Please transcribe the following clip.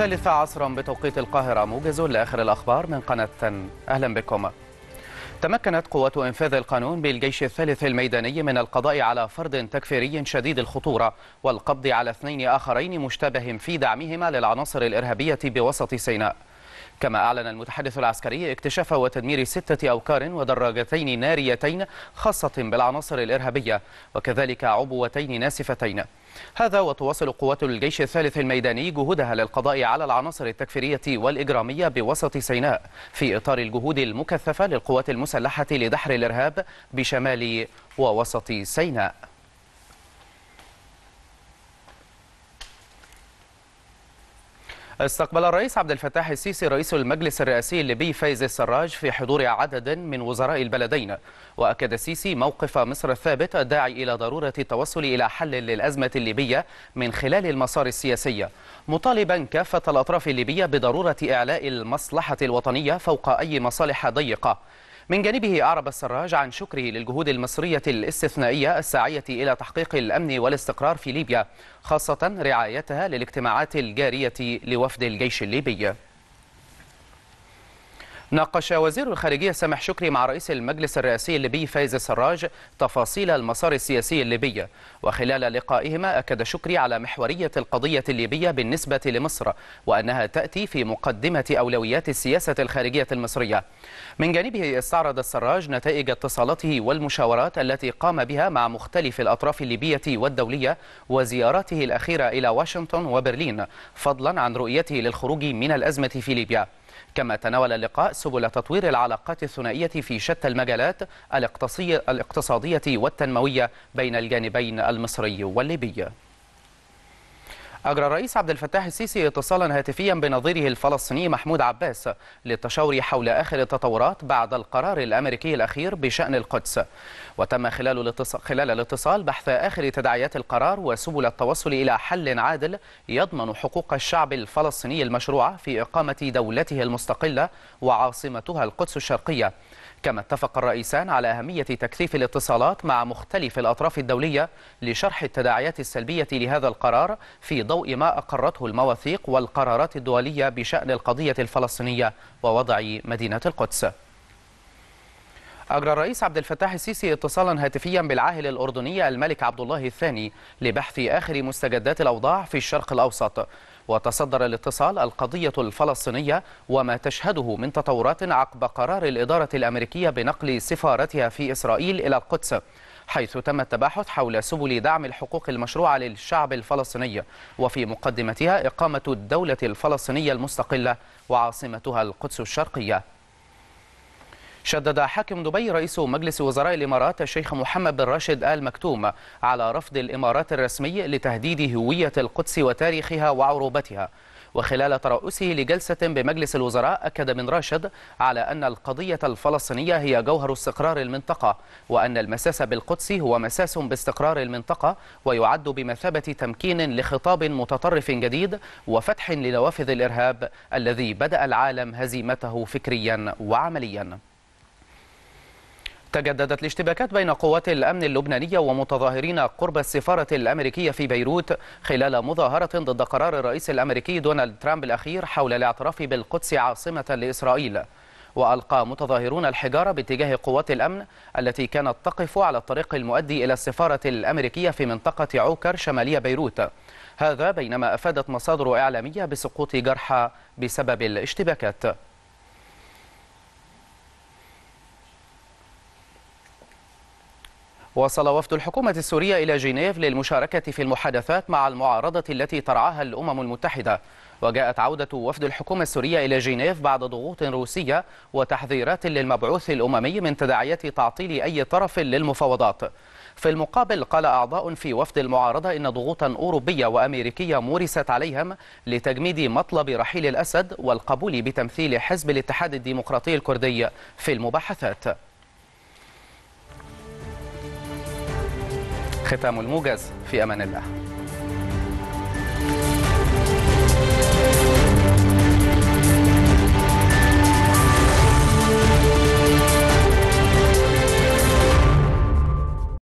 الثالثة عصرا بتوقيت القاهرة موجز لآخر الأخبار من قناة فن أهلا بكم تمكنت قوات إنفاذ القانون بالجيش الثالث الميداني من القضاء على فرد تكفيري شديد الخطورة والقبض على اثنين آخرين مشتبه في دعمهما للعناصر الإرهابية بوسط سيناء كما أعلن المتحدث العسكري اكتشاف وتدمير ستة أوكار ودراجتين ناريتين خاصة بالعناصر الإرهابية وكذلك عبوتين ناسفتين هذا وتواصل قوات الجيش الثالث الميداني جهودها للقضاء على العناصر التكفيرية والإجرامية بوسط سيناء في إطار الجهود المكثفة للقوات المسلحة لدحر الإرهاب بشمال ووسط سيناء استقبل الرئيس عبد الفتاح السيسي رئيس المجلس الرئاسي الليبي فايز السراج في حضور عدد من وزراء البلدين وأكد السيسي موقف مصر الثابت الداعي إلى ضرورة التوصل إلى حل للأزمة الليبية من خلال المسار السياسي مطالبا كافة الأطراف الليبية بضرورة إعلاء المصلحة الوطنية فوق أي مصالح ضيقة من جانبه أعرب السراج عن شكره للجهود المصرية الاستثنائية الساعية إلى تحقيق الأمن والاستقرار في ليبيا خاصة رعايتها للاجتماعات الجارية لوفد الجيش الليبي ناقش وزير الخارجية سامح شكري مع رئيس المجلس الرئاسي الليبي فايز السراج تفاصيل المسار السياسي الليبي وخلال لقائهما أكد شكري على محورية القضية الليبية بالنسبة لمصر وأنها تأتي في مقدمة أولويات السياسة الخارجية المصرية من جانبه استعرض السراج نتائج اتصالاته والمشاورات التي قام بها مع مختلف الأطراف الليبية والدولية وزياراته الأخيرة إلى واشنطن وبرلين فضلا عن رؤيته للخروج من الأزمة في ليبيا كما تناول اللقاء سبل تطوير العلاقات الثنائية في شتى المجالات الاقتصادية والتنموية بين الجانبين المصري والليبي أجرى الرئيس عبد الفتاح السيسي اتصالا هاتفيا بنظيره الفلسطيني محمود عباس للتشاور حول آخر التطورات بعد القرار الأمريكي الأخير بشأن القدس وتم خلال الاتصال, خلال الاتصال بحث آخر تداعيات القرار وسبل التوصل إلى حل عادل يضمن حقوق الشعب الفلسطيني المشروعة في إقامة دولته المستقلة وعاصمتها القدس الشرقية كما اتفق الرئيسان على أهمية تكثيف الاتصالات مع مختلف الأطراف الدولية لشرح التداعيات السلبية لهذا القرار في ضوء ما أقرته المواثيق والقرارات الدولية بشأن القضية الفلسطينية ووضع مدينة القدس أجرى الرئيس عبد الفتاح السيسي اتصالا هاتفيا بالعاهل الأردني الملك عبد الله الثاني لبحث آخر مستجدات الأوضاع في الشرق الأوسط وتصدر الاتصال القضية الفلسطينية وما تشهده من تطورات عقب قرار الإدارة الأمريكية بنقل سفارتها في إسرائيل إلى القدس حيث تم التباحث حول سبل دعم الحقوق المشروعة للشعب الفلسطيني وفي مقدمتها إقامة الدولة الفلسطينية المستقلة وعاصمتها القدس الشرقية شدد حاكم دبي رئيس مجلس وزراء الإمارات الشيخ محمد بن راشد آل مكتوم على رفض الإمارات الرسمي لتهديد هوية القدس وتاريخها وعروبتها وخلال ترأسه لجلسة بمجلس الوزراء أكد من راشد على أن القضية الفلسطينية هي جوهر استقرار المنطقة وأن المساس بالقدس هو مساس باستقرار المنطقة ويعد بمثابة تمكين لخطاب متطرف جديد وفتح لنوافذ الإرهاب الذي بدأ العالم هزيمته فكريا وعمليا تجددت الاشتباكات بين قوات الأمن اللبنانية ومتظاهرين قرب السفارة الأمريكية في بيروت خلال مظاهرة ضد قرار الرئيس الأمريكي دونالد ترامب الأخير حول الاعتراف بالقدس عاصمة لإسرائيل وألقى متظاهرون الحجارة باتجاه قوات الأمن التي كانت تقف على الطريق المؤدي إلى السفارة الأمريكية في منطقة عوكر شمالية بيروت هذا بينما أفادت مصادر إعلامية بسقوط جرحى بسبب الاشتباكات وصل وفد الحكومة السورية إلى جنيف للمشاركة في المحادثات مع المعارضة التي ترعاها الأمم المتحدة وجاءت عودة وفد الحكومة السورية إلى جنيف بعد ضغوط روسية وتحذيرات للمبعوث الأممي من تداعيات تعطيل أي طرف للمفاوضات في المقابل قال أعضاء في وفد المعارضة إن ضغوطا أوروبية وأمريكية مورست عليهم لتجميد مطلب رحيل الأسد والقبول بتمثيل حزب الاتحاد الديمقراطي الكردي في المباحثات ختام الموجز في أمان الله